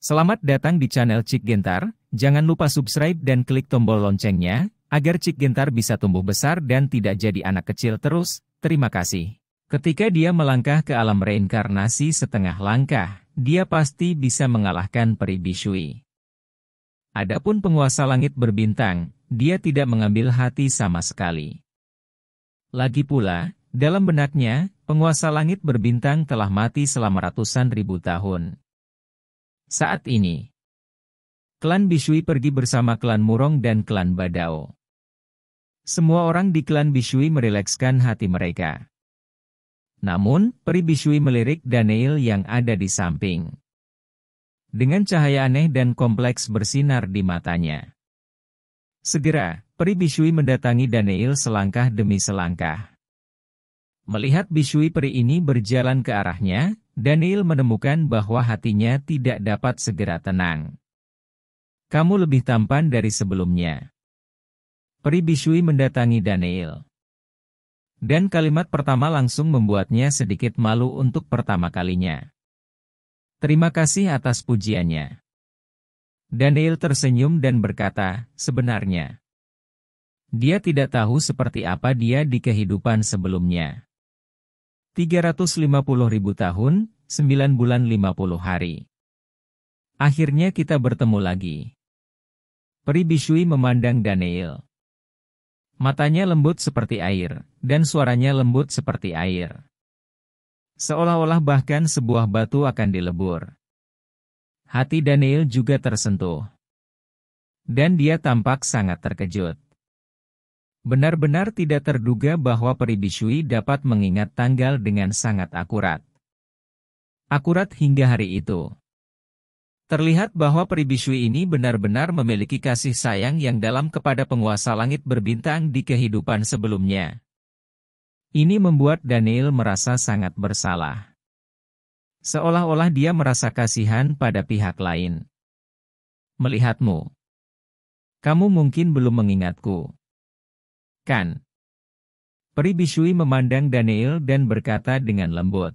Selamat datang di channel Cik Gentar, jangan lupa subscribe dan klik tombol loncengnya, agar Cik Gentar bisa tumbuh besar dan tidak jadi anak kecil terus, terima kasih. Ketika dia melangkah ke alam reinkarnasi setengah langkah, dia pasti bisa mengalahkan peri bisui. Adapun penguasa langit berbintang, dia tidak mengambil hati sama sekali. Lagi pula, dalam benaknya, penguasa langit berbintang telah mati selama ratusan ribu tahun. Saat ini, klan Bishui pergi bersama klan Murong dan klan Badao. Semua orang di klan Bishui merilekskan hati mereka. Namun, peri Bishui melirik Daniel yang ada di samping. Dengan cahaya aneh dan kompleks bersinar di matanya. Segera, peri Bishui mendatangi Daniel selangkah demi selangkah. Melihat Bishui peri ini berjalan ke arahnya, Daniel menemukan bahwa hatinya tidak dapat segera tenang. Kamu lebih tampan dari sebelumnya. Peri Bishui mendatangi Daniel. Dan kalimat pertama langsung membuatnya sedikit malu untuk pertama kalinya. Terima kasih atas pujiannya. Daniel tersenyum dan berkata, sebenarnya. Dia tidak tahu seperti apa dia di kehidupan sebelumnya. 350 ribu tahun, 9 bulan 50 hari. Akhirnya kita bertemu lagi. Peri Bishui memandang Daniel. Matanya lembut seperti air, dan suaranya lembut seperti air. Seolah-olah bahkan sebuah batu akan dilebur. Hati Daniel juga tersentuh. Dan dia tampak sangat terkejut. Benar-benar tidak terduga bahwa Peri Bishui dapat mengingat tanggal dengan sangat akurat akurat hingga hari itu. Terlihat bahwa Peribisui ini benar-benar memiliki kasih sayang yang dalam kepada penguasa langit berbintang di kehidupan sebelumnya. Ini membuat Daniel merasa sangat bersalah. Seolah-olah dia merasa kasihan pada pihak lain. Melihatmu. Kamu mungkin belum mengingatku. Kan? Peribisui memandang Daniel dan berkata dengan lembut.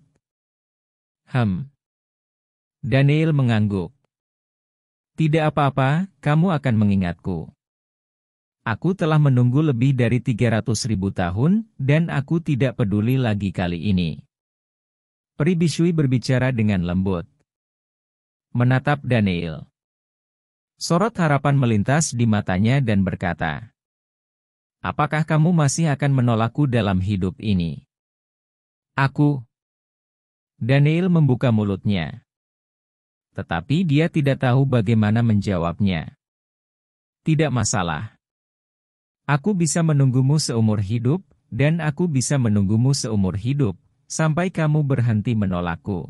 Ham. Daniel mengangguk. Tidak apa-apa, kamu akan mengingatku. Aku telah menunggu lebih dari 300 ribu tahun, dan aku tidak peduli lagi kali ini. Peribisui berbicara dengan lembut. Menatap Daniel. Sorot harapan melintas di matanya dan berkata, Apakah kamu masih akan menolakku dalam hidup ini? Aku, Daniel membuka mulutnya. Tetapi dia tidak tahu bagaimana menjawabnya. Tidak masalah. Aku bisa menunggumu seumur hidup, dan aku bisa menunggumu seumur hidup, sampai kamu berhenti menolakku.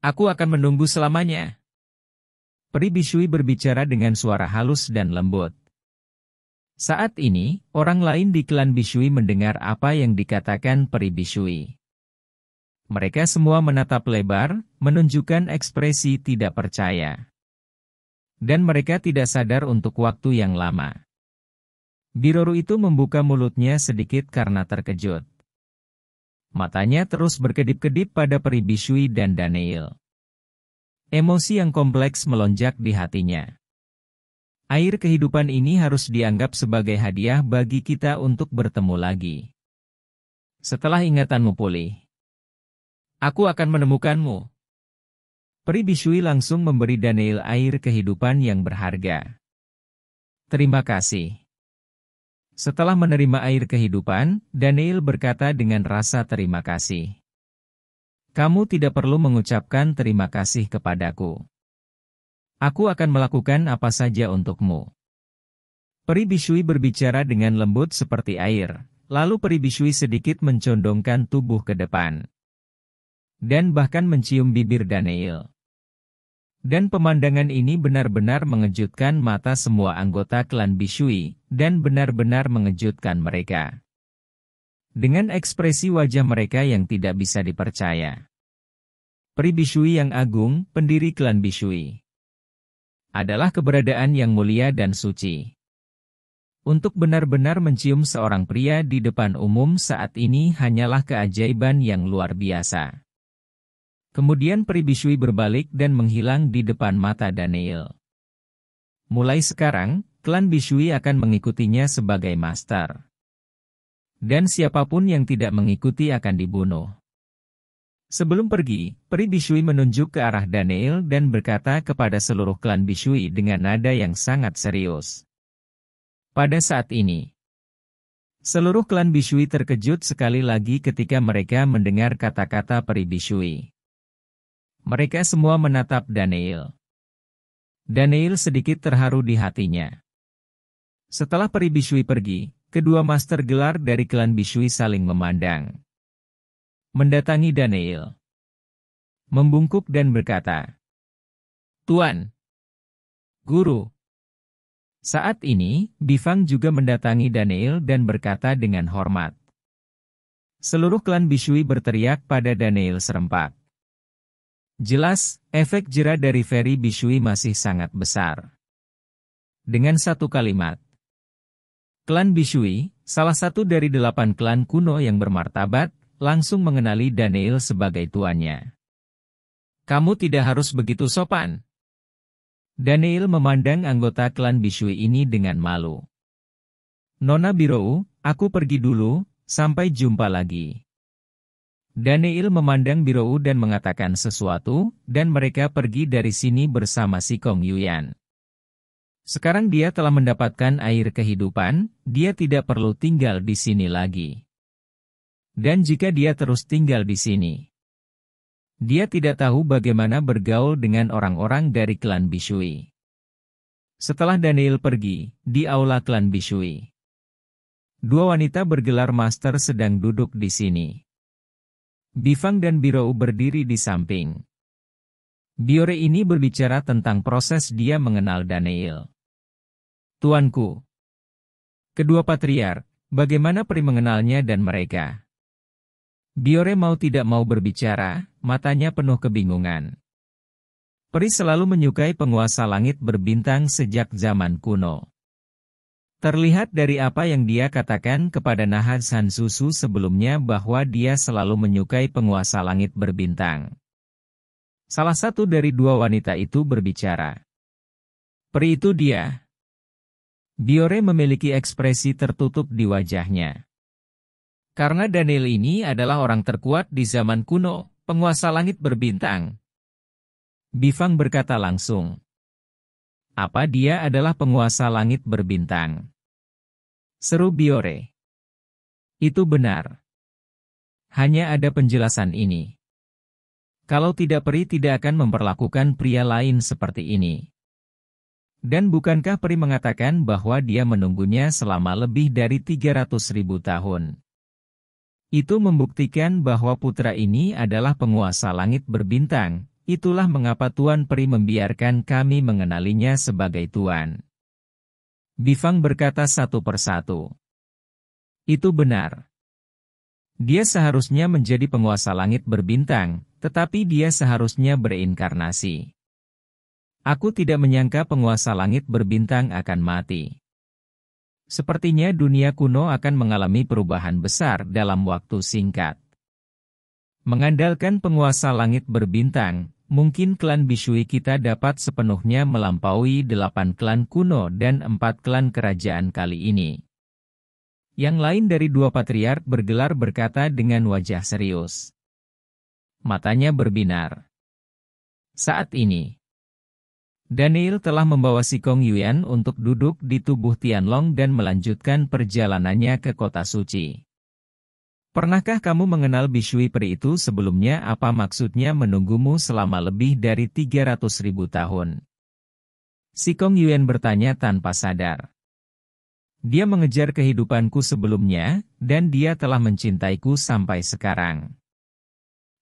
Aku akan menunggu selamanya. Peri Bishui berbicara dengan suara halus dan lembut. Saat ini, orang lain di klan Bishui mendengar apa yang dikatakan Peri Bishui. Mereka semua menatap lebar, menunjukkan ekspresi tidak percaya. Dan mereka tidak sadar untuk waktu yang lama. Biroru itu membuka mulutnya sedikit karena terkejut. Matanya terus berkedip-kedip pada peri Peribishui dan Daniel. Emosi yang kompleks melonjak di hatinya. Air kehidupan ini harus dianggap sebagai hadiah bagi kita untuk bertemu lagi. Setelah ingatanmu pulih, Aku akan menemukanmu. Peri Bisui langsung memberi Daniel air kehidupan yang berharga. Terima kasih. Setelah menerima air kehidupan, Daniel berkata dengan rasa terima kasih. Kamu tidak perlu mengucapkan terima kasih kepadaku. Aku akan melakukan apa saja untukmu. Peri Bisui berbicara dengan lembut seperti air, lalu Peri Bisui sedikit mencondongkan tubuh ke depan dan bahkan mencium bibir Daniel. Dan pemandangan ini benar-benar mengejutkan mata semua anggota klan Bishui, dan benar-benar mengejutkan mereka. Dengan ekspresi wajah mereka yang tidak bisa dipercaya. Pri Bishui yang agung, pendiri klan Bishui, adalah keberadaan yang mulia dan suci. Untuk benar-benar mencium seorang pria di depan umum saat ini hanyalah keajaiban yang luar biasa. Kemudian peri Peribisui berbalik dan menghilang di depan mata Daniel. Mulai sekarang, klan Bishui akan mengikutinya sebagai master. Dan siapapun yang tidak mengikuti akan dibunuh. Sebelum pergi, Peri Bishui menunjuk ke arah Daniel dan berkata kepada seluruh klan Bishui dengan nada yang sangat serius. Pada saat ini, seluruh klan Bishui terkejut sekali lagi ketika mereka mendengar kata-kata Peri Bishui. Mereka semua menatap Daniel. Daniel sedikit terharu di hatinya. Setelah peri Bishui pergi, kedua master gelar dari klan Bishui saling memandang. Mendatangi Daniel. Membungkuk dan berkata, Tuan, Guru, saat ini, Bifang juga mendatangi Daniel dan berkata dengan hormat. Seluruh klan Bishui berteriak pada Daniel serempak. Jelas, efek jera dari Ferry Bishui masih sangat besar. Dengan satu kalimat, Klan Bishui, salah satu dari delapan klan kuno yang bermartabat, langsung mengenali Daniel sebagai tuannya. Kamu tidak harus begitu sopan. Daniel memandang anggota klan Bishui ini dengan malu. Nona Biro, aku pergi dulu, sampai jumpa lagi. Daniel memandang Birou dan mengatakan sesuatu, dan mereka pergi dari sini bersama si Kong Yuyan. Sekarang dia telah mendapatkan air kehidupan, dia tidak perlu tinggal di sini lagi. Dan jika dia terus tinggal di sini, dia tidak tahu bagaimana bergaul dengan orang-orang dari klan Bishui. Setelah Daniel pergi, di aula klan Bishui, dua wanita bergelar master sedang duduk di sini. Bifang dan Birou berdiri di samping. Biore ini berbicara tentang proses dia mengenal Daniel. Tuanku. Kedua patriar, bagaimana peri mengenalnya dan mereka? Biore mau tidak mau berbicara, matanya penuh kebingungan. Peri selalu menyukai penguasa langit berbintang sejak zaman kuno. Terlihat dari apa yang dia katakan kepada Nahad Sansusu sebelumnya bahwa dia selalu menyukai penguasa langit berbintang. Salah satu dari dua wanita itu berbicara. Peri itu dia. Biore memiliki ekspresi tertutup di wajahnya. Karena Daniel ini adalah orang terkuat di zaman kuno, penguasa langit berbintang. Bifang berkata langsung. Apa dia adalah penguasa langit berbintang? Seru Biore. Itu benar. Hanya ada penjelasan ini. Kalau tidak peri tidak akan memperlakukan pria lain seperti ini. Dan bukankah peri mengatakan bahwa dia menunggunya selama lebih dari 300 ribu tahun? Itu membuktikan bahwa putra ini adalah penguasa langit berbintang, Itulah mengapa Tuan Peri membiarkan kami mengenalinya sebagai Tuan. Bifang berkata satu persatu. Itu benar. Dia seharusnya menjadi penguasa langit berbintang, tetapi dia seharusnya berinkarnasi. Aku tidak menyangka penguasa langit berbintang akan mati. Sepertinya dunia kuno akan mengalami perubahan besar dalam waktu singkat. Mengandalkan penguasa langit berbintang, mungkin klan Bishui kita dapat sepenuhnya melampaui delapan klan kuno dan empat klan kerajaan kali ini. Yang lain dari dua patriark bergelar berkata dengan wajah serius. Matanya berbinar. Saat ini, Daniel telah membawa Sikong Yuan untuk duduk di tubuh Tianlong dan melanjutkan perjalanannya ke kota suci. Pernahkah kamu mengenal Bishui Peri itu sebelumnya apa maksudnya menunggumu selama lebih dari 300 ribu tahun? Sikong Yuan bertanya tanpa sadar. Dia mengejar kehidupanku sebelumnya, dan dia telah mencintaiku sampai sekarang.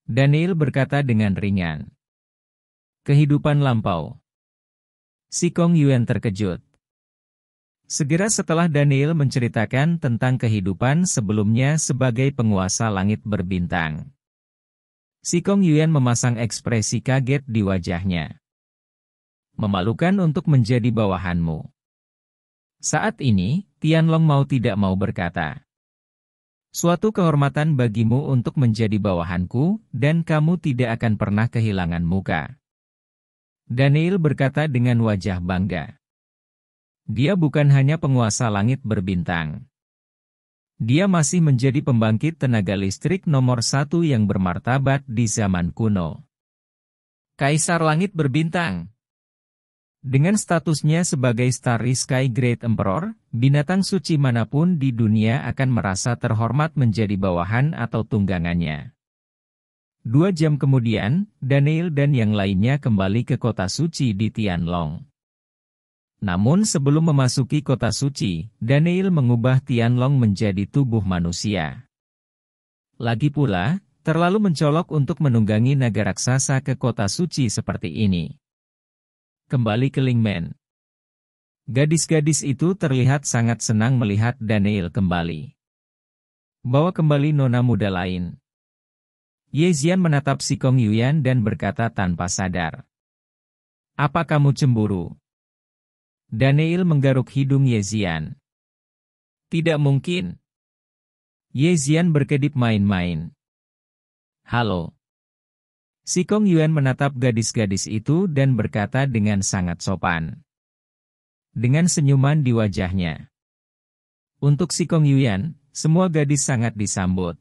Daniel berkata dengan ringan. Kehidupan lampau. Sikong Yuan terkejut. Segera setelah Daniel menceritakan tentang kehidupan sebelumnya sebagai penguasa langit berbintang. Si Kong Yuan memasang ekspresi kaget di wajahnya. Memalukan untuk menjadi bawahanmu. Saat ini, Tianlong mau tidak mau berkata. Suatu kehormatan bagimu untuk menjadi bawahanku, dan kamu tidak akan pernah kehilangan muka. Daniel berkata dengan wajah bangga. Dia bukan hanya penguasa langit berbintang. Dia masih menjadi pembangkit tenaga listrik nomor satu yang bermartabat di zaman kuno. Kaisar Langit Berbintang Dengan statusnya sebagai Starry Sky Great Emperor, binatang suci manapun di dunia akan merasa terhormat menjadi bawahan atau tunggangannya. Dua jam kemudian, Daniel dan yang lainnya kembali ke kota suci di Tianlong. Namun sebelum memasuki kota suci, Daniel mengubah Tianlong menjadi tubuh manusia. Lagi pula, terlalu mencolok untuk menunggangi naga raksasa ke kota suci seperti ini. Kembali ke Lingmen. Gadis-gadis itu terlihat sangat senang melihat Daniel kembali. Bawa kembali nona muda lain. Ye Zian menatap si Kong Yuan dan berkata tanpa sadar. Apa kamu cemburu? Daniel menggaruk hidung Yezian. Tidak mungkin. Yezian berkedip main-main. Halo. Si Kong Yuan menatap gadis-gadis itu dan berkata dengan sangat sopan. Dengan senyuman di wajahnya. Untuk si Kong Yuan, semua gadis sangat disambut.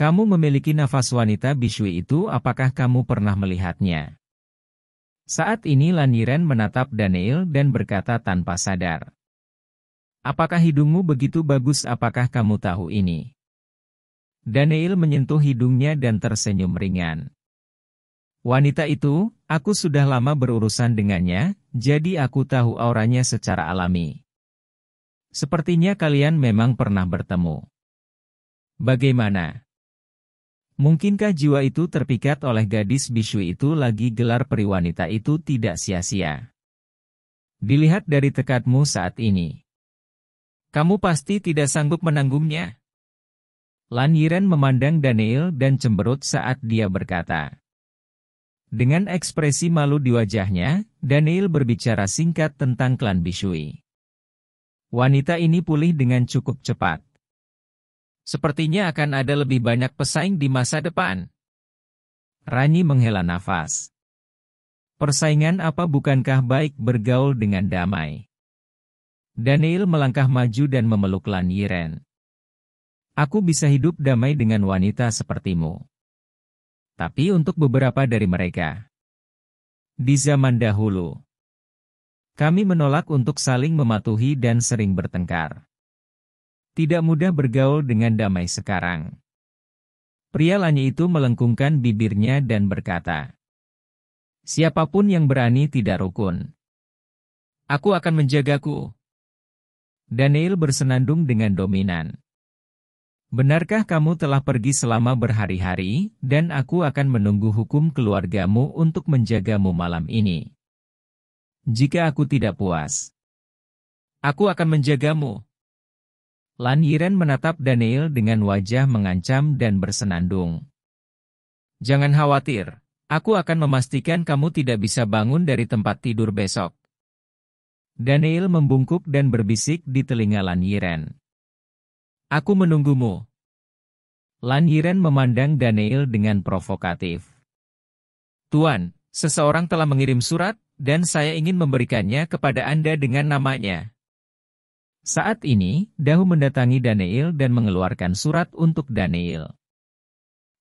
Kamu memiliki nafas wanita bisui itu apakah kamu pernah melihatnya? Saat ini Laniren menatap Daniel dan berkata tanpa sadar. Apakah hidungmu begitu bagus apakah kamu tahu ini? Daniel menyentuh hidungnya dan tersenyum ringan. Wanita itu, aku sudah lama berurusan dengannya, jadi aku tahu auranya secara alami. Sepertinya kalian memang pernah bertemu. Bagaimana? Mungkinkah jiwa itu terpikat oleh gadis bisu itu lagi gelar periwanita itu tidak sia-sia? Dilihat dari tekadmu saat ini. Kamu pasti tidak sanggup menanggungnya. Lan Yiren memandang Daniel dan cemberut saat dia berkata. Dengan ekspresi malu di wajahnya, Daniel berbicara singkat tentang klan Bishui. Wanita ini pulih dengan cukup cepat. Sepertinya akan ada lebih banyak pesaing di masa depan. Rani menghela nafas. Persaingan apa bukankah baik bergaul dengan damai? Daniel melangkah maju dan memeluk Lan Yiren. Aku bisa hidup damai dengan wanita sepertimu. Tapi untuk beberapa dari mereka. Di zaman dahulu. Kami menolak untuk saling mematuhi dan sering bertengkar. Tidak mudah bergaul dengan damai sekarang. Pria lanyi itu melengkungkan bibirnya dan berkata, Siapapun yang berani tidak rukun. Aku akan menjagaku. Daniel bersenandung dengan dominan. Benarkah kamu telah pergi selama berhari-hari, dan aku akan menunggu hukum keluargamu untuk menjagamu malam ini? Jika aku tidak puas, aku akan menjagamu. Lan Yiren menatap Daniel dengan wajah mengancam dan bersenandung. Jangan khawatir, aku akan memastikan kamu tidak bisa bangun dari tempat tidur besok. Daniel membungkuk dan berbisik di telinga Lan Yiren. Aku menunggumu. Lan Yiren memandang Daniel dengan provokatif. Tuan, seseorang telah mengirim surat, dan saya ingin memberikannya kepada Anda dengan namanya. Saat ini, Dahu mendatangi Daniel dan mengeluarkan surat untuk Daniel.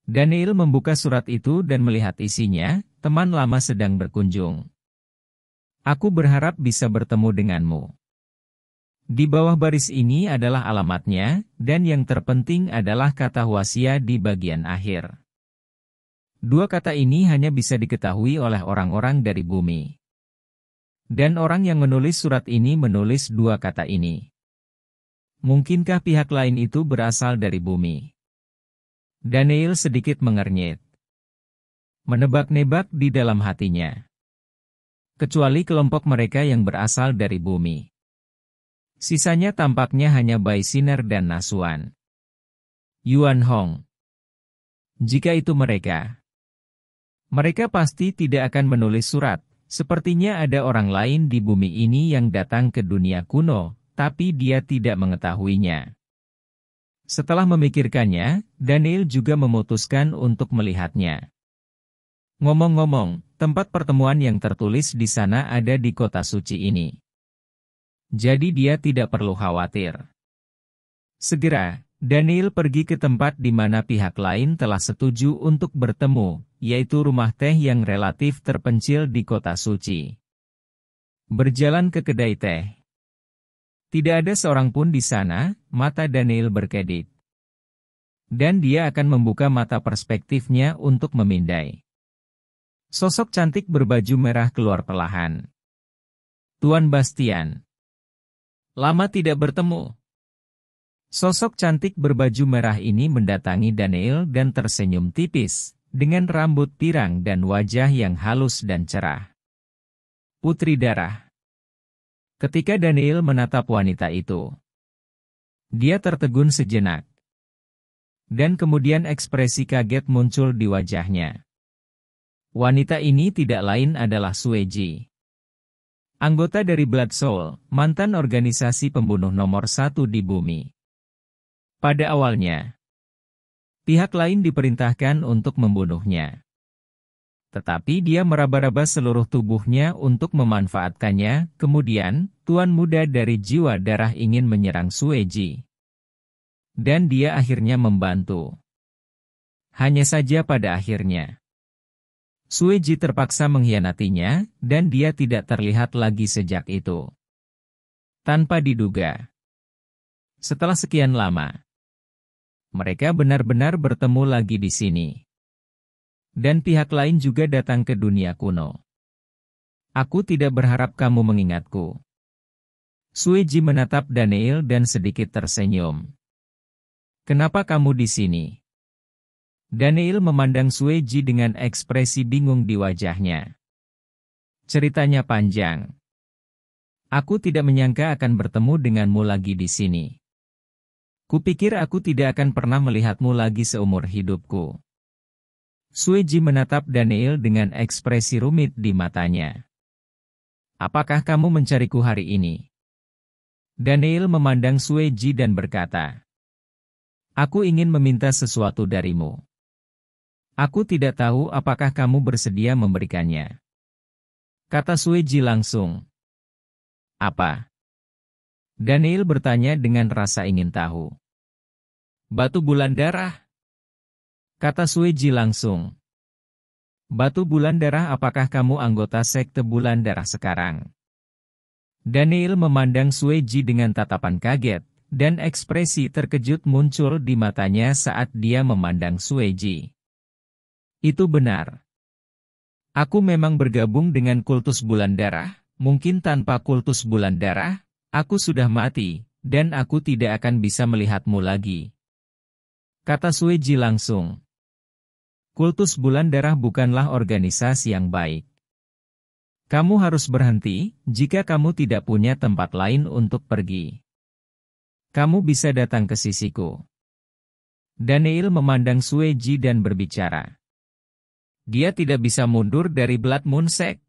Daniel membuka surat itu dan melihat isinya, teman lama sedang berkunjung. Aku berharap bisa bertemu denganmu. Di bawah baris ini adalah alamatnya, dan yang terpenting adalah kata wasia di bagian akhir. Dua kata ini hanya bisa diketahui oleh orang-orang dari bumi. Dan orang yang menulis surat ini menulis dua kata ini. Mungkinkah pihak lain itu berasal dari bumi? Daniel sedikit mengernyit. Menebak-nebak di dalam hatinya. Kecuali kelompok mereka yang berasal dari bumi. Sisanya tampaknya hanya Baisiner dan Nasuan. Yuan Hong. Jika itu mereka, mereka pasti tidak akan menulis surat, Sepertinya ada orang lain di bumi ini yang datang ke dunia kuno, tapi dia tidak mengetahuinya. Setelah memikirkannya, Daniel juga memutuskan untuk melihatnya. Ngomong-ngomong, tempat pertemuan yang tertulis di sana ada di kota suci ini. Jadi dia tidak perlu khawatir. Segera, Daniel pergi ke tempat di mana pihak lain telah setuju untuk bertemu, yaitu rumah teh yang relatif terpencil di kota suci. Berjalan ke kedai teh. Tidak ada seorang pun di sana, mata Daniel berkedip. Dan dia akan membuka mata perspektifnya untuk memindai. Sosok cantik berbaju merah keluar pelahan. Tuan Bastian. Lama tidak bertemu. Sosok cantik berbaju merah ini mendatangi Daniel dan tersenyum tipis dengan rambut pirang dan wajah yang halus dan cerah. Putri Darah Ketika Daniel menatap wanita itu, dia tertegun sejenak. Dan kemudian ekspresi kaget muncul di wajahnya. Wanita ini tidak lain adalah Sueji. Anggota dari Blood Soul, mantan organisasi pembunuh nomor satu di bumi. Pada awalnya, pihak lain diperintahkan untuk membunuhnya. Tetapi dia meraba-raba seluruh tubuhnya untuk memanfaatkannya, kemudian, tuan muda dari jiwa darah ingin menyerang Sueji. Dan dia akhirnya membantu. Hanya saja pada akhirnya. Sueji terpaksa mengkhianatinya, dan dia tidak terlihat lagi sejak itu. Tanpa diduga. Setelah sekian lama, mereka benar-benar bertemu lagi di sini. Dan pihak lain juga datang ke dunia kuno. Aku tidak berharap kamu mengingatku. Suiji menatap Daniel dan sedikit tersenyum. Kenapa kamu di sini? Daniel memandang Suiji dengan ekspresi bingung di wajahnya. Ceritanya panjang. Aku tidak menyangka akan bertemu denganmu lagi di sini. Kupikir aku tidak akan pernah melihatmu lagi seumur hidupku. Sueji menatap Daniel dengan ekspresi rumit di matanya. Apakah kamu mencariku hari ini? Daniel memandang Sueji dan berkata, Aku ingin meminta sesuatu darimu. Aku tidak tahu apakah kamu bersedia memberikannya. Kata Sueji langsung. Apa? Daniel bertanya dengan rasa ingin tahu. Batu bulan darah? Kata Suiji langsung. Batu bulan darah apakah kamu anggota sekte bulan darah sekarang? Daniel memandang Suiji dengan tatapan kaget, dan ekspresi terkejut muncul di matanya saat dia memandang Suiji. Itu benar. Aku memang bergabung dengan kultus bulan darah, mungkin tanpa kultus bulan darah, Aku sudah mati, dan aku tidak akan bisa melihatmu lagi. Kata Sueji langsung. Kultus bulan darah bukanlah organisasi yang baik. Kamu harus berhenti, jika kamu tidak punya tempat lain untuk pergi. Kamu bisa datang ke sisiku. Daniel memandang Sueji dan berbicara. Dia tidak bisa mundur dari Blood Moon Sect.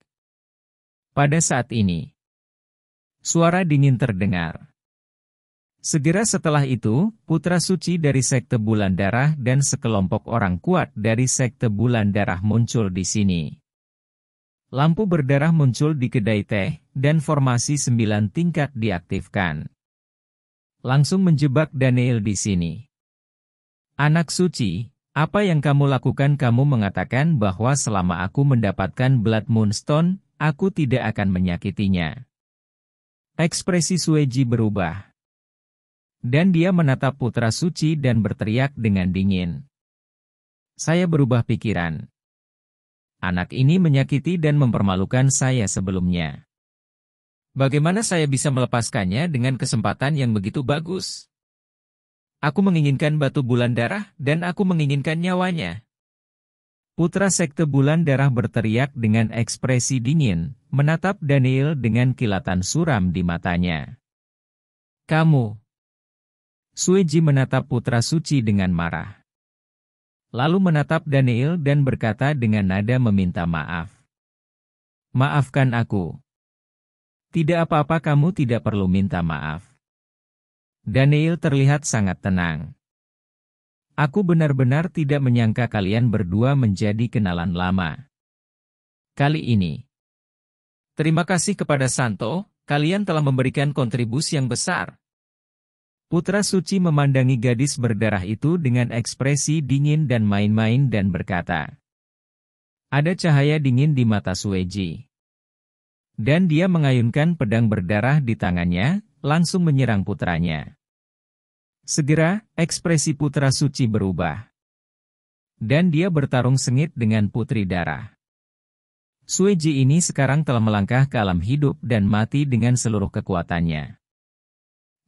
Pada saat ini, Suara dingin terdengar. Segera setelah itu, putra suci dari sekte bulan darah dan sekelompok orang kuat dari sekte bulan darah muncul di sini. Lampu berdarah muncul di kedai teh, dan formasi sembilan tingkat diaktifkan. Langsung menjebak Daniel di sini. Anak suci, apa yang kamu lakukan kamu mengatakan bahwa selama aku mendapatkan Blood Moonstone, aku tidak akan menyakitinya. Ekspresi Sueji berubah. Dan dia menatap putra suci dan berteriak dengan dingin. Saya berubah pikiran. Anak ini menyakiti dan mempermalukan saya sebelumnya. Bagaimana saya bisa melepaskannya dengan kesempatan yang begitu bagus? Aku menginginkan batu bulan darah dan aku menginginkan nyawanya. Putra Sekte Bulan Darah berteriak dengan ekspresi dingin, menatap Daniel dengan kilatan suram di matanya. Kamu! Suiji menatap Putra Suci dengan marah. Lalu menatap Daniel dan berkata dengan nada meminta maaf. Maafkan aku. Tidak apa-apa kamu tidak perlu minta maaf. Daniel terlihat sangat tenang. Aku benar-benar tidak menyangka kalian berdua menjadi kenalan lama. Kali ini. Terima kasih kepada Santo, kalian telah memberikan kontribusi yang besar. Putra Suci memandangi gadis berdarah itu dengan ekspresi dingin dan main-main dan berkata. Ada cahaya dingin di mata Sueji. Dan dia mengayunkan pedang berdarah di tangannya, langsung menyerang putranya. Segera, ekspresi Putra Suci berubah. Dan dia bertarung sengit dengan Putri Darah. Sueji ini sekarang telah melangkah ke alam hidup dan mati dengan seluruh kekuatannya.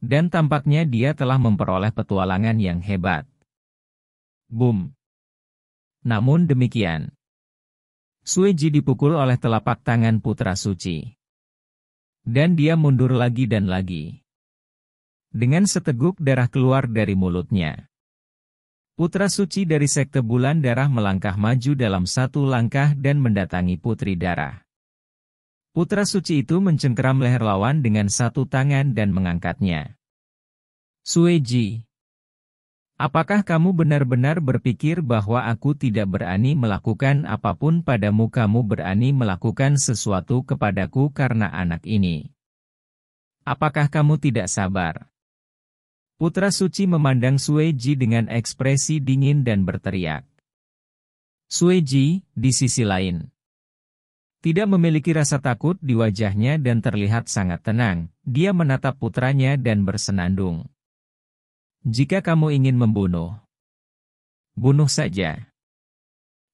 Dan tampaknya dia telah memperoleh petualangan yang hebat. Boom. Namun demikian. Sueji dipukul oleh telapak tangan Putra Suci. Dan dia mundur lagi dan lagi. Dengan seteguk darah keluar dari mulutnya. Putra suci dari sekte bulan darah melangkah maju dalam satu langkah dan mendatangi putri darah. Putra suci itu mencengkeram leher lawan dengan satu tangan dan mengangkatnya. Sueji. Apakah kamu benar-benar berpikir bahwa aku tidak berani melakukan apapun padamu kamu berani melakukan sesuatu kepadaku karena anak ini? Apakah kamu tidak sabar? Putra Suci memandang Sueji dengan ekspresi dingin dan berteriak. Sueji, di sisi lain, tidak memiliki rasa takut di wajahnya dan terlihat sangat tenang. Dia menatap putranya dan bersenandung. Jika kamu ingin membunuh, bunuh saja.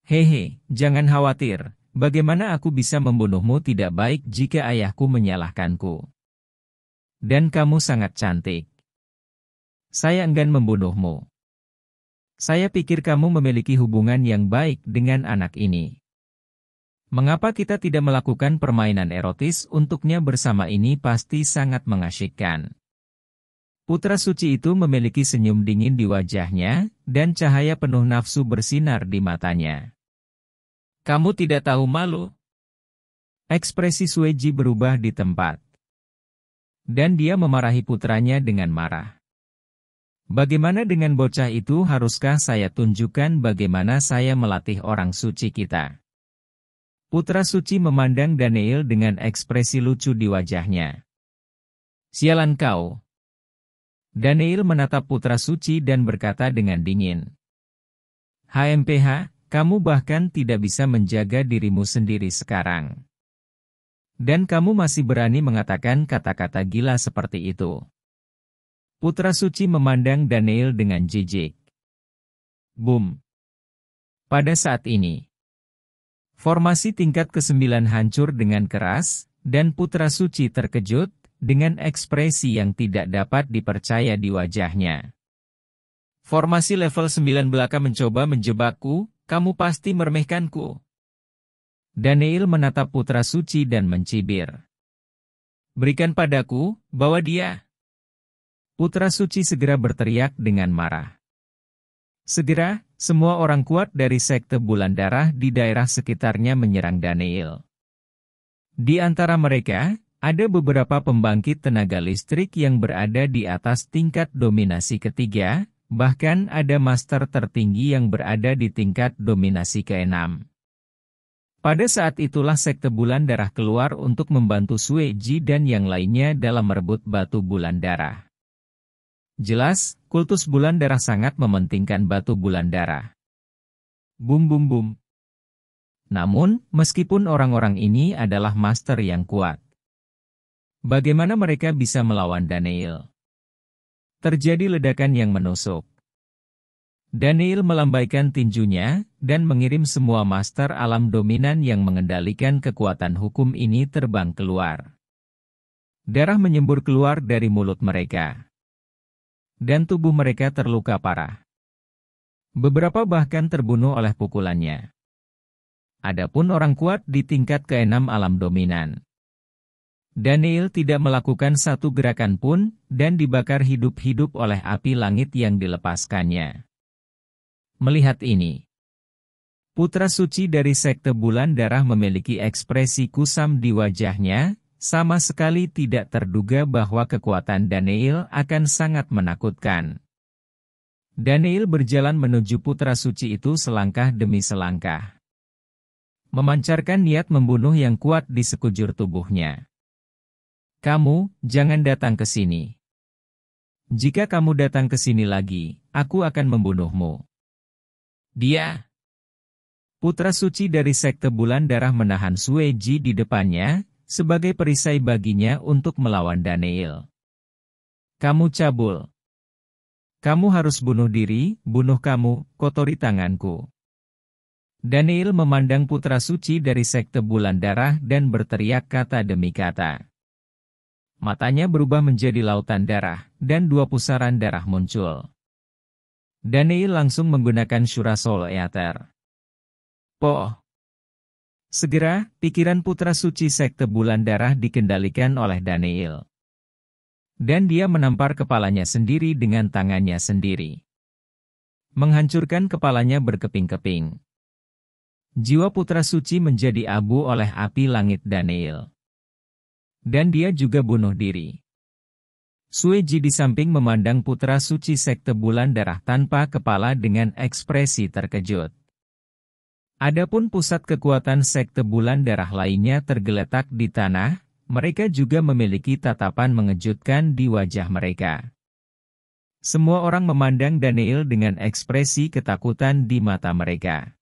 Hehe, jangan khawatir. Bagaimana aku bisa membunuhmu tidak baik jika ayahku menyalahkanku? Dan kamu sangat cantik. Saya enggan membunuhmu. Saya pikir kamu memiliki hubungan yang baik dengan anak ini. Mengapa kita tidak melakukan permainan erotis untuknya bersama ini pasti sangat mengasyikkan. Putra suci itu memiliki senyum dingin di wajahnya, dan cahaya penuh nafsu bersinar di matanya. Kamu tidak tahu malu? Ekspresi Sueji berubah di tempat. Dan dia memarahi putranya dengan marah. Bagaimana dengan bocah itu haruskah saya tunjukkan bagaimana saya melatih orang suci kita? Putra suci memandang Daniel dengan ekspresi lucu di wajahnya. Sialan kau. Daniel menatap putra suci dan berkata dengan dingin. HMPH, kamu bahkan tidak bisa menjaga dirimu sendiri sekarang. Dan kamu masih berani mengatakan kata-kata gila seperti itu. Putra Suci memandang Daniel dengan jijik. Boom. Pada saat ini, formasi tingkat ke-9 hancur dengan keras, dan Putra Suci terkejut dengan ekspresi yang tidak dapat dipercaya di wajahnya. Formasi level 9 belaka mencoba menjebakku, kamu pasti meremehkanku. Daniel menatap Putra Suci dan mencibir. Berikan padaku, bawa dia. Putra Suci segera berteriak dengan marah. Segera, semua orang kuat dari sekte bulan darah di daerah sekitarnya menyerang Daniel. Di antara mereka, ada beberapa pembangkit tenaga listrik yang berada di atas tingkat dominasi ketiga, bahkan ada master tertinggi yang berada di tingkat dominasi keenam. Pada saat itulah sekte bulan darah keluar untuk membantu Sueji dan yang lainnya dalam merebut batu bulan darah. Jelas, kultus bulan darah sangat mementingkan batu bulan darah. Bum bum bum. Namun, meskipun orang-orang ini adalah master yang kuat, bagaimana mereka bisa melawan Daniel? Terjadi ledakan yang menusuk. Daniel melambaikan tinjunya, dan mengirim semua master alam dominan yang mengendalikan kekuatan hukum ini terbang keluar. Darah menyembur keluar dari mulut mereka dan tubuh mereka terluka parah. Beberapa bahkan terbunuh oleh pukulannya. Adapun orang kuat di tingkat keenam alam dominan. Daniel tidak melakukan satu gerakan pun, dan dibakar hidup-hidup oleh api langit yang dilepaskannya. Melihat ini, Putra suci dari sekte bulan darah memiliki ekspresi kusam di wajahnya, sama sekali tidak terduga bahwa kekuatan Daniel akan sangat menakutkan. Daniel berjalan menuju putra suci itu selangkah demi selangkah. Memancarkan niat membunuh yang kuat di sekujur tubuhnya. Kamu, jangan datang ke sini. Jika kamu datang ke sini lagi, aku akan membunuhmu. Dia, Putra suci dari sekte bulan darah menahan Sueji di depannya, sebagai perisai baginya untuk melawan Daniel. Kamu cabul. Kamu harus bunuh diri, bunuh kamu, kotori tanganku. Daniel memandang putra suci dari sekte bulan darah dan berteriak kata demi kata. Matanya berubah menjadi lautan darah, dan dua pusaran darah muncul. Daniel langsung menggunakan surah Sol Eater. Poh! Segera, pikiran putra suci sekte bulan darah dikendalikan oleh Daniel. Dan dia menampar kepalanya sendiri dengan tangannya sendiri. Menghancurkan kepalanya berkeping-keping. Jiwa putra suci menjadi abu oleh api langit Daniel. Dan dia juga bunuh diri. Sueji di samping memandang putra suci sekte bulan darah tanpa kepala dengan ekspresi terkejut. Adapun pusat kekuatan sekte bulan darah lainnya tergeletak di tanah, mereka juga memiliki tatapan mengejutkan di wajah mereka. Semua orang memandang Daniel dengan ekspresi ketakutan di mata mereka.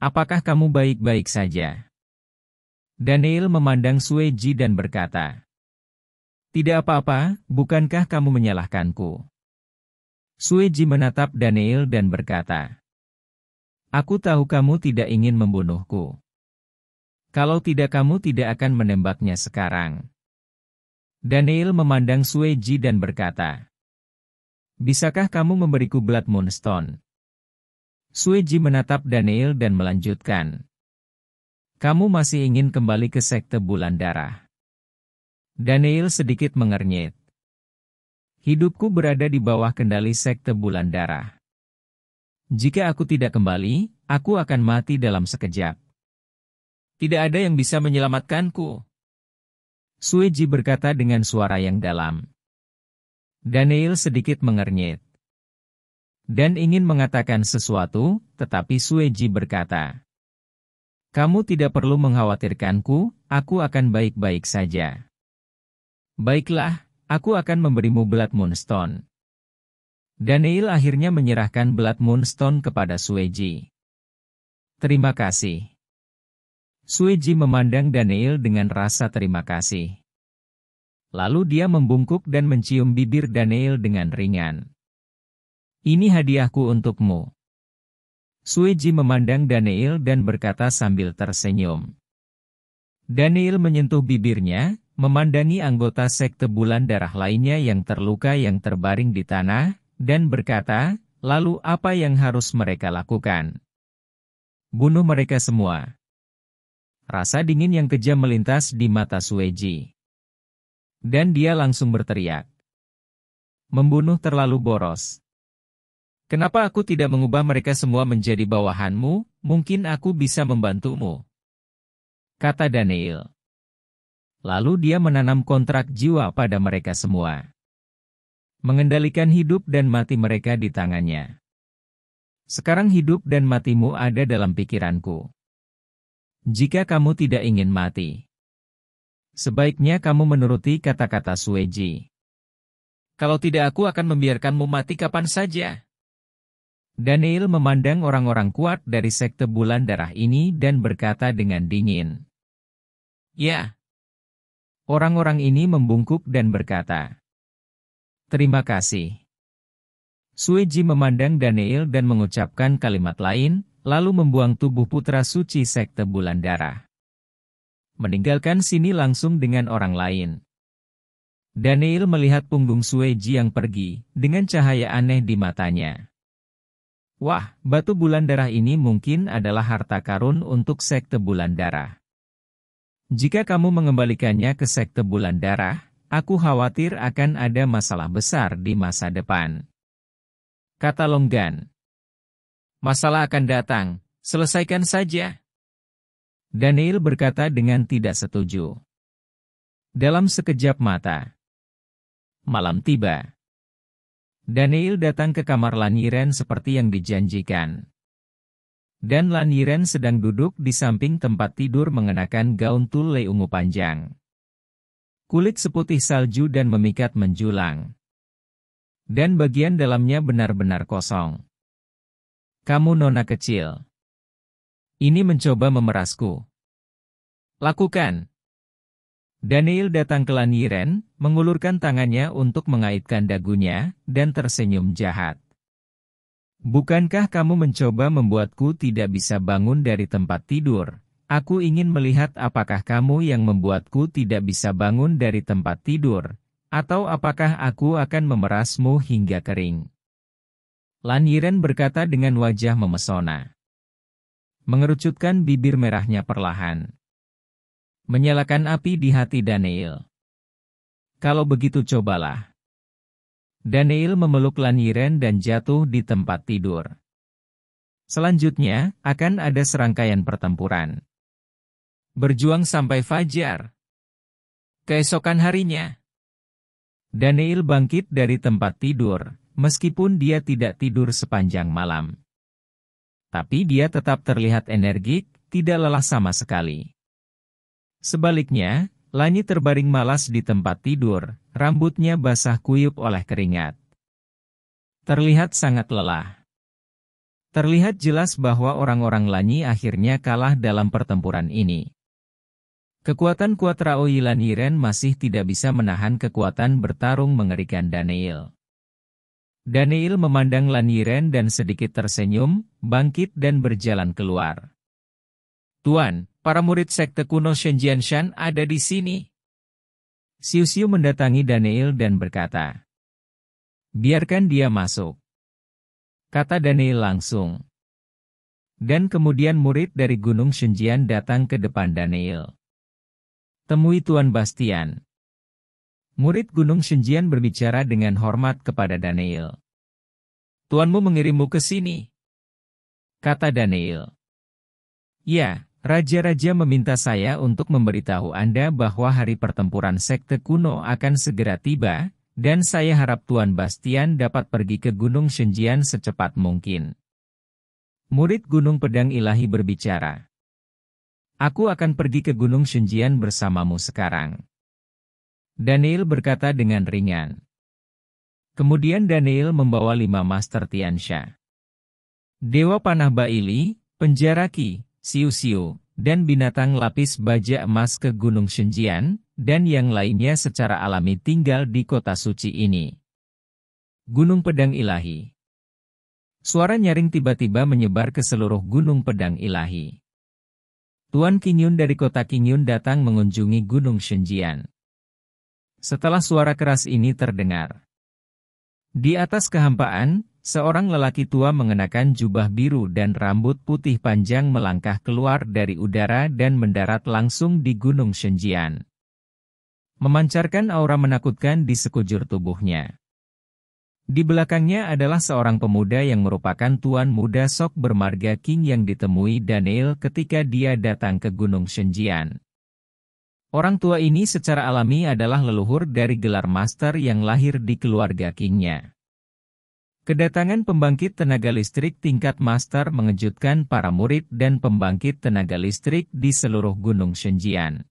Apakah kamu baik-baik saja? Daniel memandang Sueji dan berkata, Tidak apa-apa, bukankah kamu menyalahkanku? Sueji menatap Daniel dan berkata, Aku tahu kamu tidak ingin membunuhku. Kalau tidak kamu tidak akan menembaknya sekarang. Daniel memandang Sueji dan berkata, Bisakah kamu memberiku Blood Moonstone? Sueji menatap Daniel dan melanjutkan. Kamu masih ingin kembali ke sekte bulan darah. Daniel sedikit mengernyit. Hidupku berada di bawah kendali sekte bulan darah. Jika aku tidak kembali, aku akan mati dalam sekejap. Tidak ada yang bisa menyelamatkanku. Sueji berkata dengan suara yang dalam. Daniel sedikit mengernyit. Dan ingin mengatakan sesuatu, tetapi Sueji berkata. Kamu tidak perlu mengkhawatirkanku, aku akan baik-baik saja. Baiklah, aku akan memberimu belat moonstone. Daniel akhirnya menyerahkan Blood Moonstone kepada Sueji. Terima kasih. Sueji memandang Daniel dengan rasa terima kasih. Lalu dia membungkuk dan mencium bibir Daniel dengan ringan. Ini hadiahku untukmu. Sueji memandang Daniel dan berkata sambil tersenyum. Daniel menyentuh bibirnya, memandangi anggota sekte bulan darah lainnya yang terluka yang terbaring di tanah, dan berkata, lalu apa yang harus mereka lakukan? Bunuh mereka semua. Rasa dingin yang kejam melintas di mata Sueji. Dan dia langsung berteriak. Membunuh terlalu boros. Kenapa aku tidak mengubah mereka semua menjadi bawahanmu, mungkin aku bisa membantumu. Kata Daniel. Lalu dia menanam kontrak jiwa pada mereka semua mengendalikan hidup dan mati mereka di tangannya. Sekarang hidup dan matimu ada dalam pikiranku. Jika kamu tidak ingin mati, sebaiknya kamu menuruti kata-kata Sueji. Kalau tidak aku akan membiarkanmu mati kapan saja. Daniel memandang orang-orang kuat dari sekte bulan darah ini dan berkata dengan dingin. Ya. Orang-orang ini membungkuk dan berkata. Terima kasih. Suiji memandang Daniel dan mengucapkan kalimat lain, lalu membuang tubuh putra suci sekte bulan darah. Meninggalkan sini langsung dengan orang lain. Daniel melihat punggung Suiji yang pergi, dengan cahaya aneh di matanya. Wah, batu bulan darah ini mungkin adalah harta karun untuk sekte bulan darah. Jika kamu mengembalikannya ke sekte bulan darah, Aku khawatir akan ada masalah besar di masa depan. Kata Longgan. Masalah akan datang, selesaikan saja. Daniel berkata dengan tidak setuju. Dalam sekejap mata. Malam tiba. Daniel datang ke kamar Laniren seperti yang dijanjikan. Dan Laniren sedang duduk di samping tempat tidur mengenakan gaun tulle ungu panjang. Kulit seputih salju dan memikat menjulang. Dan bagian dalamnya benar-benar kosong. Kamu nona kecil. Ini mencoba memerasku. Lakukan. Daniel datang ke Laniren, mengulurkan tangannya untuk mengaitkan dagunya, dan tersenyum jahat. Bukankah kamu mencoba membuatku tidak bisa bangun dari tempat tidur, Aku ingin melihat apakah kamu yang membuatku tidak bisa bangun dari tempat tidur, atau apakah aku akan memerasmu hingga kering. Lan Yiren berkata dengan wajah memesona. Mengerucutkan bibir merahnya perlahan. Menyalakan api di hati Daniel. Kalau begitu cobalah. Daniel memeluk Lan Yiren dan jatuh di tempat tidur. Selanjutnya, akan ada serangkaian pertempuran berjuang sampai fajar. Keesokan harinya, Daniel bangkit dari tempat tidur, meskipun dia tidak tidur sepanjang malam. Tapi dia tetap terlihat energik, tidak lelah sama sekali. Sebaliknya, Lani terbaring malas di tempat tidur, rambutnya basah kuyup oleh keringat. Terlihat sangat lelah. Terlihat jelas bahwa orang-orang Lani akhirnya kalah dalam pertempuran ini. Kekuatan kuat Yilan Yiren masih tidak bisa menahan kekuatan bertarung mengerikan Daniel. Daniel memandang Laniren dan sedikit tersenyum, bangkit dan berjalan keluar. Tuan, para murid sekte kuno Shenjianshan ada di sini. Siusiu mendatangi Daniel dan berkata, Biarkan dia masuk. Kata Daniel langsung. Dan kemudian murid dari Gunung Shenjian datang ke depan Daniel. Temui Tuan Bastian. Murid Gunung Shenjian berbicara dengan hormat kepada Daniel. Tuanmu mengirimmu ke sini. Kata Daniel. Ya, Raja-raja meminta saya untuk memberitahu Anda bahwa hari pertempuran sekte kuno akan segera tiba, dan saya harap Tuan Bastian dapat pergi ke Gunung Shenjian secepat mungkin. Murid Gunung Pedang Ilahi berbicara. Aku akan pergi ke Gunung Shunjian bersamamu sekarang. Daniel berkata dengan ringan. Kemudian Daniel membawa lima master Tiansha. Dewa Panah Baili, Penjara Ki, Siu Siu, dan binatang lapis baja emas ke Gunung Shunjian, dan yang lainnya secara alami tinggal di kota suci ini. Gunung Pedang Ilahi Suara nyaring tiba-tiba menyebar ke seluruh Gunung Pedang Ilahi. Tuan Kingyun dari kota Kingyun datang mengunjungi Gunung Shenjian. Setelah suara keras ini terdengar. Di atas kehampaan, seorang lelaki tua mengenakan jubah biru dan rambut putih panjang melangkah keluar dari udara dan mendarat langsung di Gunung Shenjian. Memancarkan aura menakutkan di sekujur tubuhnya. Di belakangnya adalah seorang pemuda yang merupakan tuan muda sok bermarga King yang ditemui Daniel ketika dia datang ke Gunung Shenjian. Orang tua ini secara alami adalah leluhur dari gelar master yang lahir di keluarga Kingnya. Kedatangan pembangkit tenaga listrik tingkat master mengejutkan para murid dan pembangkit tenaga listrik di seluruh Gunung Shenjian.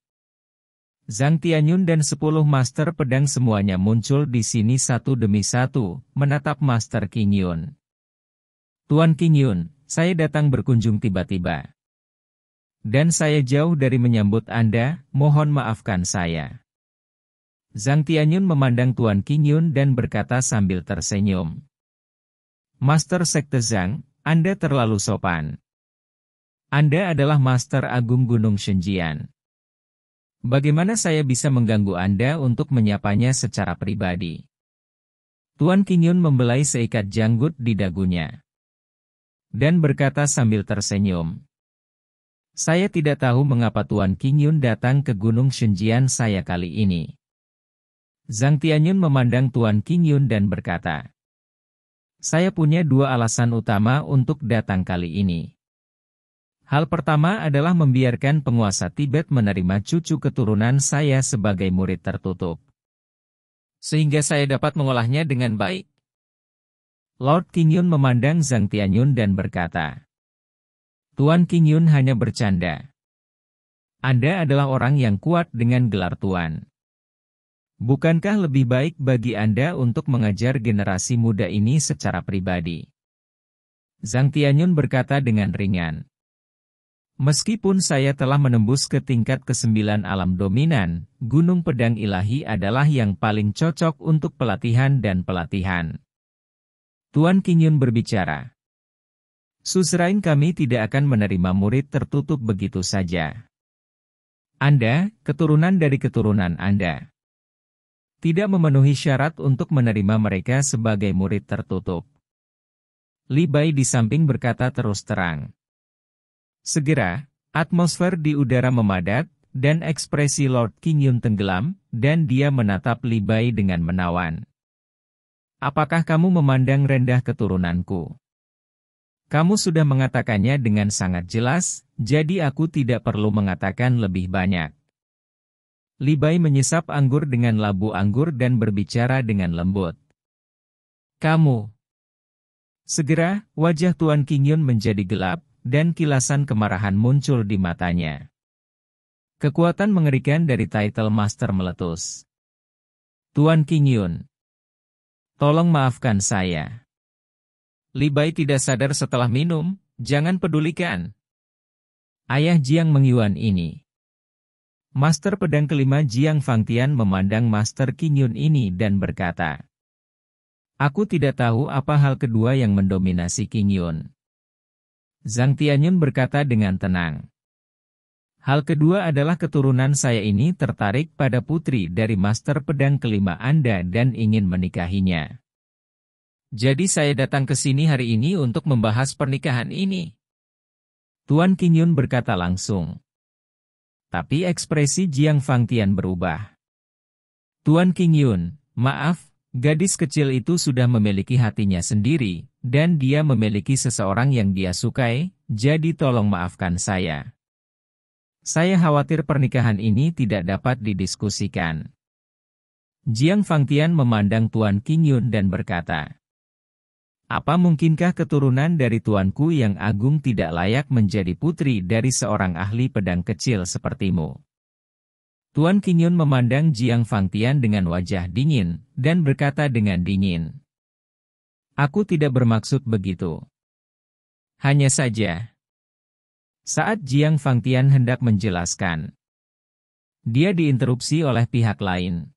Zhang Tianyun dan sepuluh master pedang semuanya muncul di sini satu demi satu, menatap Master King Yun. Tuan King Yun, saya datang berkunjung tiba-tiba. Dan saya jauh dari menyambut Anda, mohon maafkan saya. Zhang Tianyun memandang Tuan King Yun dan berkata sambil tersenyum. Master Sekte Zhang, Anda terlalu sopan. Anda adalah Master Agung Gunung Shenjian. Bagaimana saya bisa mengganggu Anda untuk menyapanya secara pribadi? Tuan Kinyun membelai seikat janggut di dagunya. Dan berkata sambil tersenyum. Saya tidak tahu mengapa Tuan Kinyun datang ke Gunung Shenjian saya kali ini. Zhang Tianyun memandang Tuan Kinyun dan berkata. Saya punya dua alasan utama untuk datang kali ini. Hal pertama adalah membiarkan penguasa Tibet menerima cucu keturunan saya sebagai murid tertutup. Sehingga saya dapat mengolahnya dengan baik. Lord King Yun memandang Zhang Tianyun dan berkata, Tuan King Yun hanya bercanda. Anda adalah orang yang kuat dengan gelar Tuan. Bukankah lebih baik bagi Anda untuk mengajar generasi muda ini secara pribadi? Zhang Tianyun berkata dengan ringan. Meskipun saya telah menembus ke tingkat ke-9 alam dominan, Gunung Pedang Ilahi adalah yang paling cocok untuk pelatihan dan pelatihan. Tuan Kingyun berbicara. Susrain kami tidak akan menerima murid tertutup begitu saja. Anda, keturunan dari keturunan Anda. Tidak memenuhi syarat untuk menerima mereka sebagai murid tertutup. Li Bai di samping berkata terus terang. Segera, atmosfer di udara memadat, dan ekspresi Lord King Yun tenggelam, dan dia menatap Li Bai dengan menawan. Apakah kamu memandang rendah keturunanku? Kamu sudah mengatakannya dengan sangat jelas, jadi aku tidak perlu mengatakan lebih banyak. Li Bai menyisap anggur dengan labu anggur dan berbicara dengan lembut. Kamu. Segera, wajah Tuan King Yun menjadi gelap, dan kilasan kemarahan muncul di matanya. Kekuatan mengerikan dari title master meletus. Tuan King Yun. Tolong maafkan saya. Libai tidak sadar setelah minum, jangan pedulikan. Ayah Jiang mengiwan ini. Master pedang kelima Jiang Fangtian memandang Master King Yun ini dan berkata, Aku tidak tahu apa hal kedua yang mendominasi King Yun. Zhang Tianyun berkata dengan tenang. Hal kedua adalah keturunan saya ini tertarik pada putri dari master pedang kelima Anda dan ingin menikahinya. Jadi saya datang ke sini hari ini untuk membahas pernikahan ini. Tuan Yun berkata langsung. Tapi ekspresi Jiang Fang Tian berubah. Tuan Yun, maaf, Gadis kecil itu sudah memiliki hatinya sendiri, dan dia memiliki seseorang yang dia sukai, jadi tolong maafkan saya. Saya khawatir pernikahan ini tidak dapat didiskusikan. Jiang Fangtian memandang Tuan King Yun dan berkata, Apa mungkinkah keturunan dari tuanku yang agung tidak layak menjadi putri dari seorang ahli pedang kecil sepertimu? Tuan Kinyun memandang Jiang Fangtian dengan wajah dingin, dan berkata dengan dingin. Aku tidak bermaksud begitu. Hanya saja. Saat Jiang Fangtian hendak menjelaskan. Dia diinterupsi oleh pihak lain.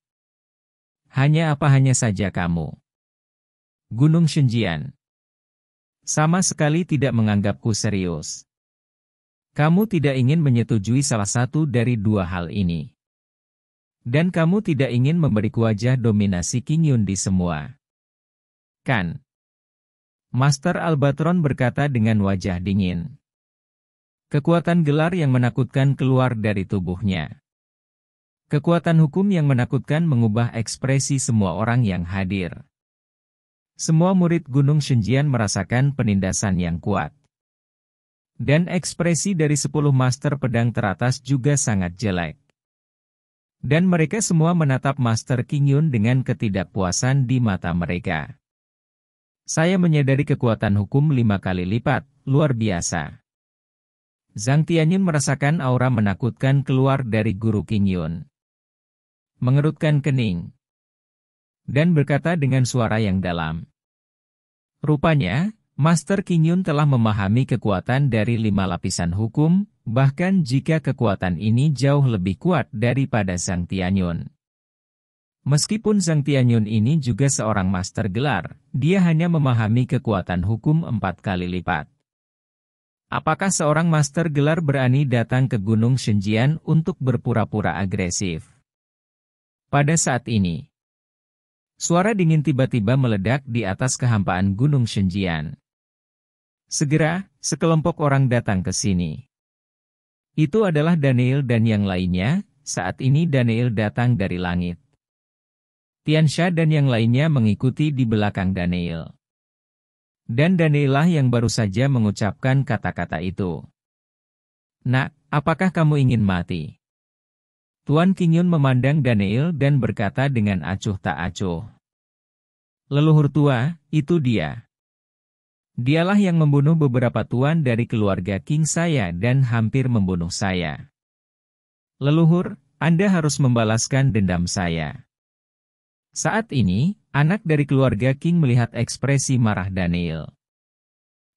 Hanya apa hanya saja kamu. Gunung Shenjian. Sama sekali tidak menganggapku serius. Kamu tidak ingin menyetujui salah satu dari dua hal ini. Dan kamu tidak ingin memberiku wajah dominasi King Yun di semua. Kan? Master Albatron berkata dengan wajah dingin. Kekuatan gelar yang menakutkan keluar dari tubuhnya. Kekuatan hukum yang menakutkan mengubah ekspresi semua orang yang hadir. Semua murid Gunung Shenjian merasakan penindasan yang kuat. Dan ekspresi dari sepuluh master pedang teratas juga sangat jelek. Dan mereka semua menatap Master King Yun dengan ketidakpuasan di mata mereka. Saya menyadari kekuatan hukum lima kali lipat, luar biasa. Zhang Tianyun merasakan aura menakutkan keluar dari guru King Yun. Mengerutkan kening. Dan berkata dengan suara yang dalam. Rupanya, Master King Yun telah memahami kekuatan dari lima lapisan hukum, bahkan jika kekuatan ini jauh lebih kuat daripada Sang Tianyun. Meskipun Sang Tianyun ini juga seorang master gelar, dia hanya memahami kekuatan hukum empat kali lipat. Apakah seorang master gelar berani datang ke Gunung Shenjian untuk berpura-pura agresif? Pada saat ini, suara dingin tiba-tiba meledak di atas kehampaan Gunung Shenjian. Segera, sekelompok orang datang ke sini. Itu adalah Daniel dan yang lainnya, saat ini Daniel datang dari langit. Tiansha dan yang lainnya mengikuti di belakang Daniel. Dan Danielah yang baru saja mengucapkan kata-kata itu. Nak, apakah kamu ingin mati? Tuan King Yun memandang Daniel dan berkata dengan acuh tak acuh. Leluhur tua, itu dia. Dialah yang membunuh beberapa tuan dari keluarga King saya dan hampir membunuh saya. Leluhur, Anda harus membalaskan dendam saya. Saat ini, anak dari keluarga King melihat ekspresi marah Daniel.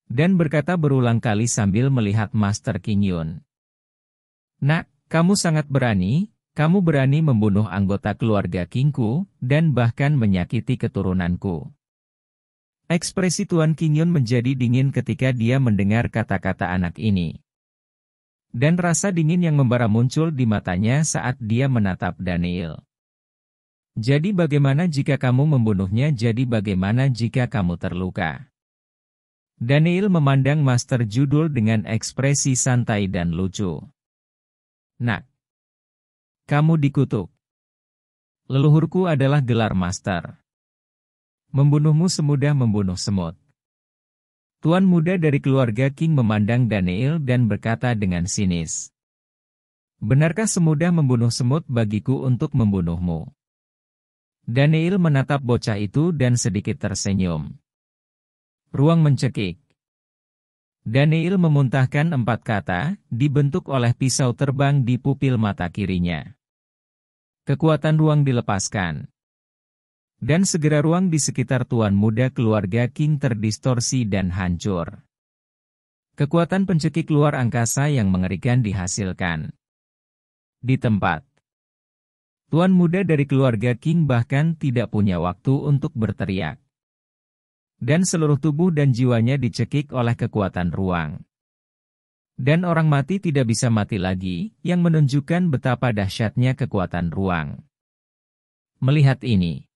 Dan berkata berulang kali sambil melihat Master King Yun. Nak, kamu sangat berani, kamu berani membunuh anggota keluarga Kingku, dan bahkan menyakiti keturunanku. Ekspresi Tuan Kinyon menjadi dingin ketika dia mendengar kata-kata anak ini. Dan rasa dingin yang membara muncul di matanya saat dia menatap Daniel. Jadi bagaimana jika kamu membunuhnya jadi bagaimana jika kamu terluka? Daniel memandang Master Judul dengan ekspresi santai dan lucu. Nak. Kamu dikutuk. Leluhurku adalah gelar Master. Membunuhmu semudah membunuh semut. Tuan muda dari keluarga King memandang Daniel dan berkata dengan sinis. Benarkah semudah membunuh semut bagiku untuk membunuhmu? Daniel menatap bocah itu dan sedikit tersenyum. Ruang mencekik. Daniel memuntahkan empat kata, dibentuk oleh pisau terbang di pupil mata kirinya. Kekuatan ruang dilepaskan. Dan segera ruang di sekitar tuan muda keluarga King terdistorsi dan hancur. Kekuatan pencekik luar angkasa yang mengerikan dihasilkan. Di tempat. Tuan muda dari keluarga King bahkan tidak punya waktu untuk berteriak. Dan seluruh tubuh dan jiwanya dicekik oleh kekuatan ruang dan orang mati tidak bisa mati lagi, yang menunjukkan betapa dahsyatnya kekuatan ruang. Melihat ini,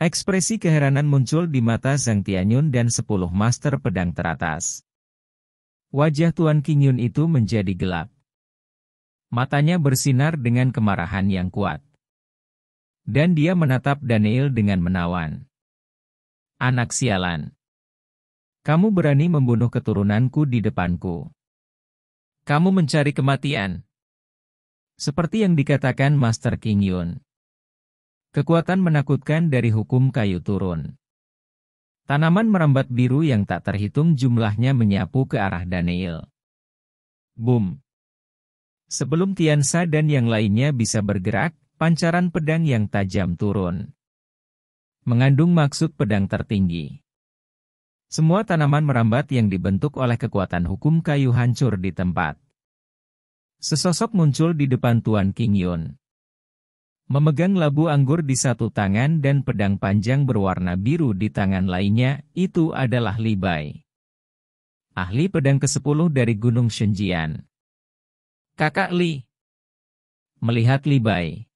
Ekspresi keheranan muncul di mata Zhang Tianyun dan sepuluh master pedang teratas. Wajah Tuan King Yun itu menjadi gelap. Matanya bersinar dengan kemarahan yang kuat. Dan dia menatap Daniel dengan menawan. Anak sialan. Kamu berani membunuh keturunanku di depanku. Kamu mencari kematian. Seperti yang dikatakan Master King Yun. Kekuatan menakutkan dari hukum kayu turun. Tanaman merambat biru yang tak terhitung jumlahnya menyapu ke arah Daniel. Boom. Sebelum Tiansa dan yang lainnya bisa bergerak, pancaran pedang yang tajam turun. Mengandung maksud pedang tertinggi. Semua tanaman merambat yang dibentuk oleh kekuatan hukum kayu hancur di tempat. Sesosok muncul di depan Tuan King Yun. Memegang labu anggur di satu tangan dan pedang panjang berwarna biru di tangan lainnya, itu adalah Li Bai. Ahli pedang ke-10 dari Gunung Shenjian. Kakak Li. Melihat Li Bai.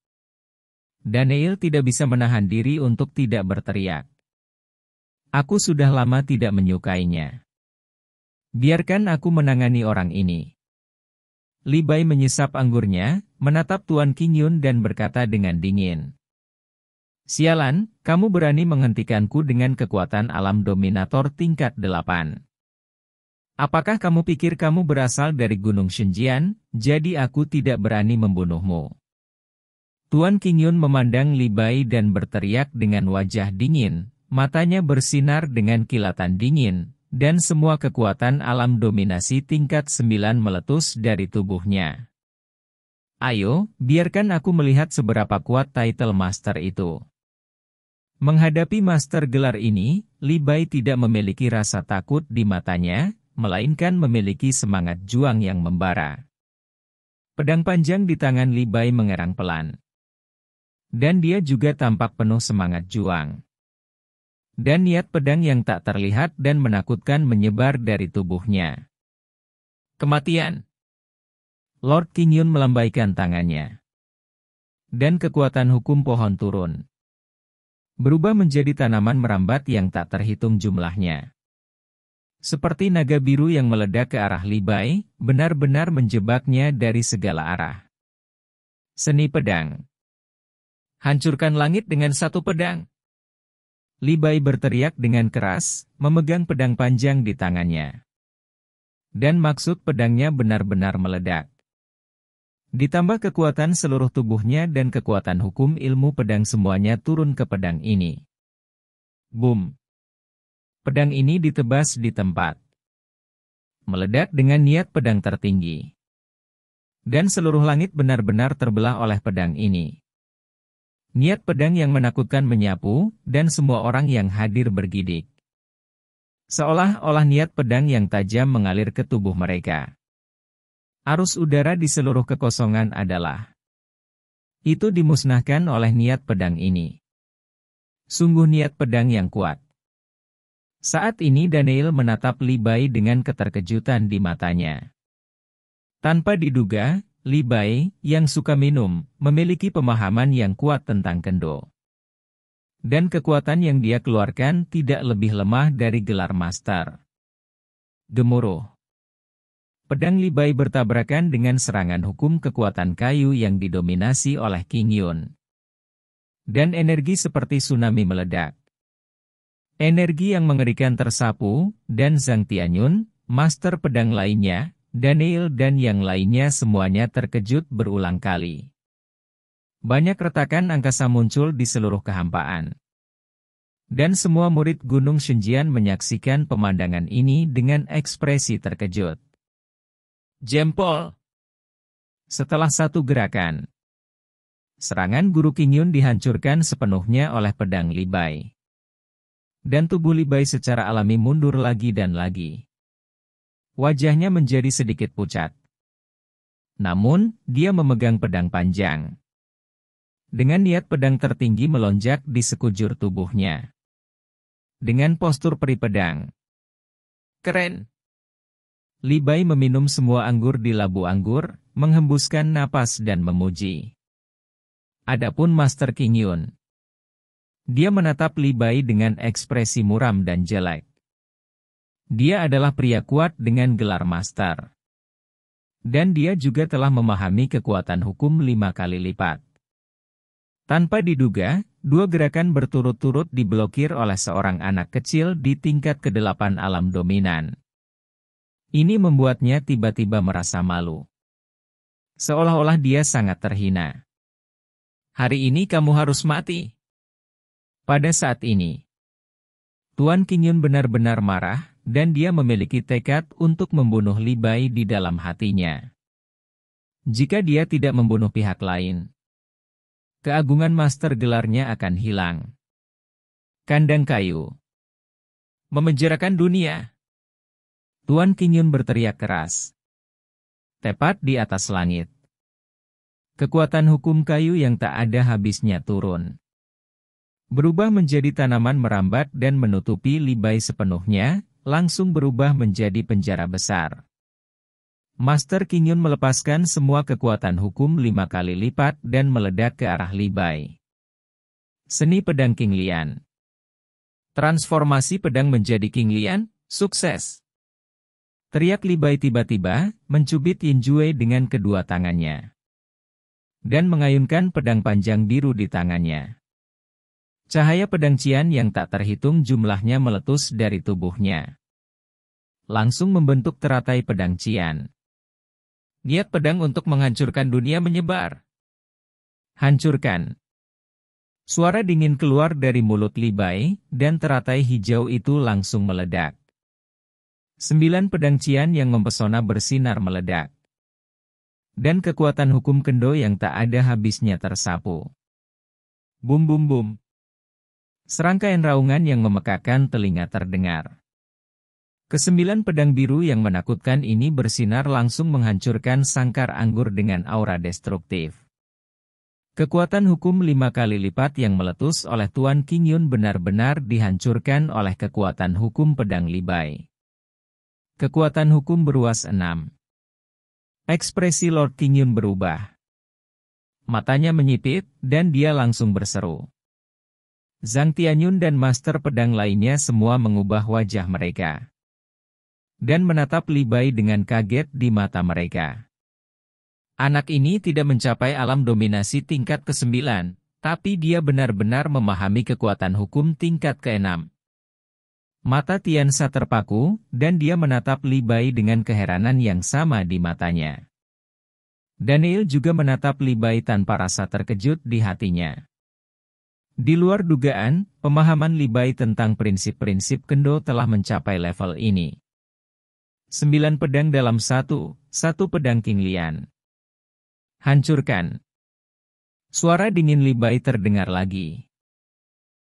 Daniel tidak bisa menahan diri untuk tidak berteriak. Aku sudah lama tidak menyukainya. Biarkan aku menangani orang ini. Li Bai menyisap anggurnya, menatap Tuan King Yun dan berkata dengan dingin. Sialan, kamu berani menghentikanku dengan kekuatan alam dominator tingkat delapan. Apakah kamu pikir kamu berasal dari Gunung Shenjian, jadi aku tidak berani membunuhmu? Tuan King Yun memandang Li Bai dan berteriak dengan wajah dingin, matanya bersinar dengan kilatan dingin, dan semua kekuatan alam dominasi tingkat 9 meletus dari tubuhnya. Ayo, biarkan aku melihat seberapa kuat title master itu. Menghadapi master gelar ini, Li Bai tidak memiliki rasa takut di matanya, melainkan memiliki semangat juang yang membara. Pedang panjang di tangan Li Bai mengerang pelan. Dan dia juga tampak penuh semangat juang dan niat pedang yang tak terlihat dan menakutkan menyebar dari tubuhnya. Kematian Lord King Yun melambaikan tangannya. Dan kekuatan hukum pohon turun. Berubah menjadi tanaman merambat yang tak terhitung jumlahnya. Seperti naga biru yang meledak ke arah Libai, benar-benar menjebaknya dari segala arah. Seni pedang Hancurkan langit dengan satu pedang. Libai berteriak dengan keras, memegang pedang panjang di tangannya. Dan maksud pedangnya benar-benar meledak. Ditambah kekuatan seluruh tubuhnya dan kekuatan hukum ilmu pedang semuanya turun ke pedang ini. Boom. Pedang ini ditebas di tempat. Meledak dengan niat pedang tertinggi. Dan seluruh langit benar-benar terbelah oleh pedang ini. Niat pedang yang menakutkan menyapu, dan semua orang yang hadir bergidik. Seolah-olah niat pedang yang tajam mengalir ke tubuh mereka. Arus udara di seluruh kekosongan adalah itu dimusnahkan oleh niat pedang ini. Sungguh niat pedang yang kuat. Saat ini Daniel menatap Libai dengan keterkejutan di matanya. Tanpa diduga, Libai yang suka minum, memiliki pemahaman yang kuat tentang kendo. Dan kekuatan yang dia keluarkan tidak lebih lemah dari gelar master. Gemuruh. Pedang Libai bertabrakan dengan serangan hukum kekuatan kayu yang didominasi oleh King Yun. Dan energi seperti tsunami meledak. Energi yang mengerikan tersapu, dan Zhang Tianyun, master pedang lainnya, Daniel dan yang lainnya semuanya terkejut berulang kali. Banyak retakan angkasa muncul di seluruh kehampaan. Dan semua murid Gunung Shenjian menyaksikan pemandangan ini dengan ekspresi terkejut. Jempol! Setelah satu gerakan, serangan Guru Kingyun dihancurkan sepenuhnya oleh pedang Libai. Dan tubuh Libai secara alami mundur lagi dan lagi. Wajahnya menjadi sedikit pucat. Namun, dia memegang pedang panjang. Dengan niat pedang tertinggi melonjak di sekujur tubuhnya. Dengan postur peri pedang. Keren. Libai meminum semua anggur di labu anggur, menghembuskan napas dan memuji. Adapun Master King Yun. Dia menatap Libai dengan ekspresi muram dan jelek. Dia adalah pria kuat dengan gelar master. Dan dia juga telah memahami kekuatan hukum lima kali lipat. Tanpa diduga, dua gerakan berturut-turut diblokir oleh seorang anak kecil di tingkat kedelapan alam dominan. Ini membuatnya tiba-tiba merasa malu. Seolah-olah dia sangat terhina. Hari ini kamu harus mati. Pada saat ini, Tuan Kingyun benar-benar marah, dan dia memiliki tekad untuk membunuh Libai di dalam hatinya. Jika dia tidak membunuh pihak lain, keagungan master gelarnya akan hilang. Kandang kayu memenjarakan dunia. Tuan Kinyun berteriak keras. Tepat di atas langit. Kekuatan hukum kayu yang tak ada habisnya turun berubah menjadi tanaman merambat dan menutupi Libai sepenuhnya, langsung berubah menjadi penjara besar. Master Kingyun melepaskan semua kekuatan hukum lima kali lipat dan meledak ke arah Libai. Seni Pedang King Lian Transformasi pedang menjadi King Lian, sukses! Teriak Libai tiba-tiba, mencubit Yin Jue dengan kedua tangannya. Dan mengayunkan pedang panjang biru di tangannya. Cahaya pedang Cian yang tak terhitung jumlahnya meletus dari tubuhnya. Langsung membentuk teratai pedang Cian. Niat pedang untuk menghancurkan dunia menyebar. Hancurkan. Suara dingin keluar dari mulut Libai, dan teratai hijau itu langsung meledak. Sembilan pedang Cian yang mempesona bersinar meledak. Dan kekuatan hukum kendo yang tak ada habisnya tersapu. Bum bum bum. Serangkaian raungan yang memekakan telinga terdengar. Kesembilan pedang biru yang menakutkan ini bersinar langsung menghancurkan sangkar anggur dengan aura destruktif. Kekuatan hukum lima kali lipat yang meletus oleh Tuan King Yun benar-benar dihancurkan oleh kekuatan hukum pedang Libai. Kekuatan hukum beruas enam. Ekspresi Lord King Yun berubah. Matanya menyipit, dan dia langsung berseru. Zhang Tianyun dan master pedang lainnya semua mengubah wajah mereka. Dan menatap Li Bai dengan kaget di mata mereka. Anak ini tidak mencapai alam dominasi tingkat ke-9, tapi dia benar-benar memahami kekuatan hukum tingkat ke-6. Mata Tiansa terpaku, dan dia menatap Li Bai dengan keheranan yang sama di matanya. Daniel juga menatap Li Bai tanpa rasa terkejut di hatinya. Di luar dugaan, pemahaman Libai tentang prinsip-prinsip kendo telah mencapai level ini. Sembilan pedang dalam satu, satu pedang King Lian. Hancurkan. Suara dingin Libai terdengar lagi.